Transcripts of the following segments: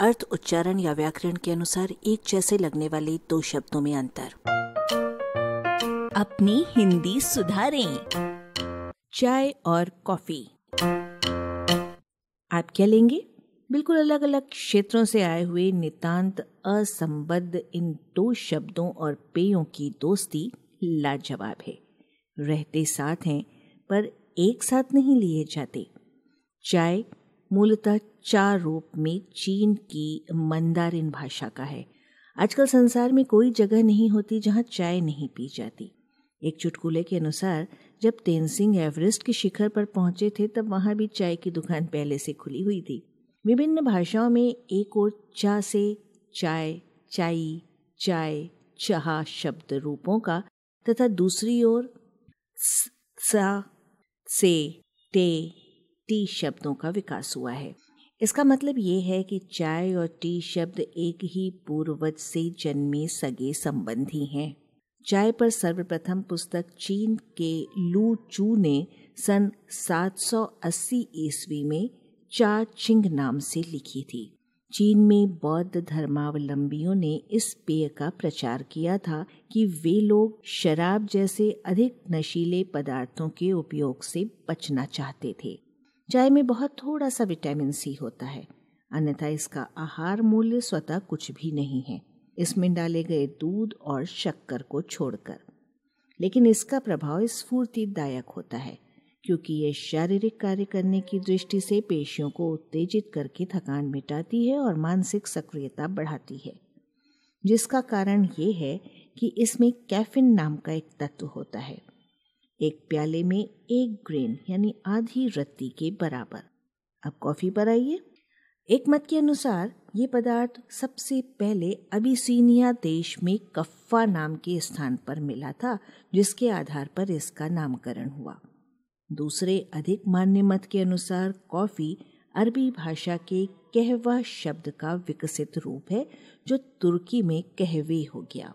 अर्थ उच्चारण या व्याकरण के अनुसार एक जैसे लगने वाले दो शब्दों में अंतर अपनी हिंदी सुधारें चाय और कॉफी आप क्या लेंगे बिल्कुल अलग अलग क्षेत्रों से आए हुए नितांत असंबद्ध इन दो शब्दों और पेयों की दोस्ती लाजवाब है रहते साथ हैं पर एक साथ नहीं लिए जाते चाय मूलतः चार रूप में चीन की मंदारिन भाषा का है आजकल संसार में कोई जगह नहीं होती जहाँ चाय नहीं पी जाती एक चुटकुले के अनुसार जब तेनसिंह एवरेस्ट के शिखर पर पहुंचे थे तब वहां भी चाय की दुकान पहले से खुली हुई थी विभिन्न भाषाओं में एक और चा से चाय चाई चाय चहा शब्द रूपों का तथा दूसरी ओर सा से टे टी शब्दों का विकास हुआ है इसका मतलब ये है कि चाय और टी शब्द एक ही पूर्वज से जन्मे सगे संबंधी हैं चाय पर सर्वप्रथम पुस्तक चीन के लू चू ने सन 780 ईस्वी में चा चिंग नाम से लिखी थी चीन में बौद्ध धर्मावलंबियों ने इस पेय का प्रचार किया था कि वे लोग शराब जैसे अधिक नशीले पदार्थों के उपयोग से बचना चाहते थे चाय में बहुत थोड़ा सा विटामिन सी होता है अन्यथा इसका आहार मूल्य स्वतः कुछ भी नहीं है इसमें डाले गए दूध और शक्कर को छोड़कर लेकिन इसका प्रभाव स्फूर्तिदायक होता है क्योंकि ये शारीरिक कार्य करने की दृष्टि से पेशियों को उत्तेजित करके थकान मिटाती है और मानसिक सक्रियता बढ़ाती है जिसका कारण ये है कि इसमें कैफिन नाम का एक तत्व होता है एक प्याले में एक ग्रेन यानी आधी रत्ती के बराबर अब कॉफ़ी पर आइए एक मत के अनुसार ये पदार्थ सबसे पहले अबिसिनिया देश में कफ्फा नाम के स्थान पर मिला था जिसके आधार पर इसका नामकरण हुआ दूसरे अधिक मान्य मत के अनुसार कॉफ़ी अरबी भाषा के कहवा शब्द का विकसित रूप है जो तुर्की में कहवे हो गया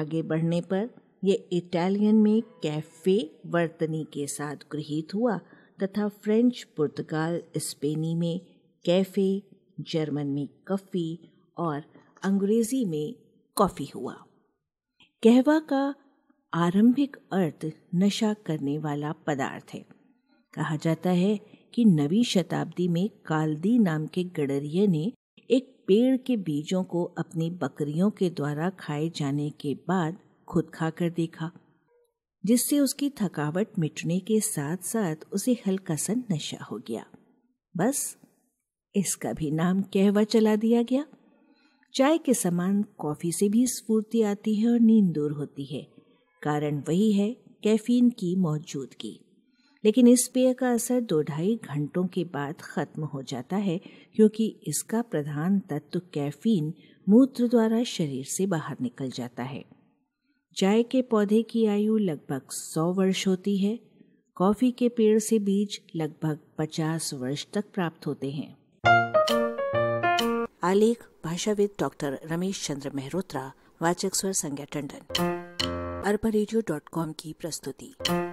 आगे बढ़ने पर यह इटालियन में कैफे वर्तनी के साथ गृहित हुआ तथा फ्रेंच पुर्तगाल स्पेनी में कैफे जर्मन में कफ़ी और अंग्रेज़ी में कॉफ़ी हुआ कहवा का आरंभिक अर्थ नशा करने वाला पदार्थ है कहा जाता है कि नवी शताब्दी में कालदी नाम के गडरिये ने एक पेड़ के बीजों को अपनी बकरियों के द्वारा खाए जाने के बाद खुद खाकर देखा जिससे उसकी थकावट मिटने के साथ साथ उसे हल्का सा नशा हो गया बस इसका भी नाम कहवा चला दिया गया चाय के समान कॉफ़ी से भी स्फूर्ति आती है और नींद दूर होती है कारण वही है कैफीन की मौजूदगी लेकिन इस पेय का असर दो ढाई घंटों के बाद ख़त्म हो जाता है क्योंकि इसका प्रधान तत्व कैफीन मूत्र द्वारा शरीर से बाहर निकल जाता है चाय के पौधे की आयु लगभग सौ वर्ष होती है कॉफ़ी के पेड़ से बीज लगभग पचास वर्ष तक प्राप्त होते हैं आलेख भाषाविद डॉक्टर रमेश चंद्र मेहरोत्रा वाचक स्वर संज्ञा टंडन अरबा की प्रस्तुति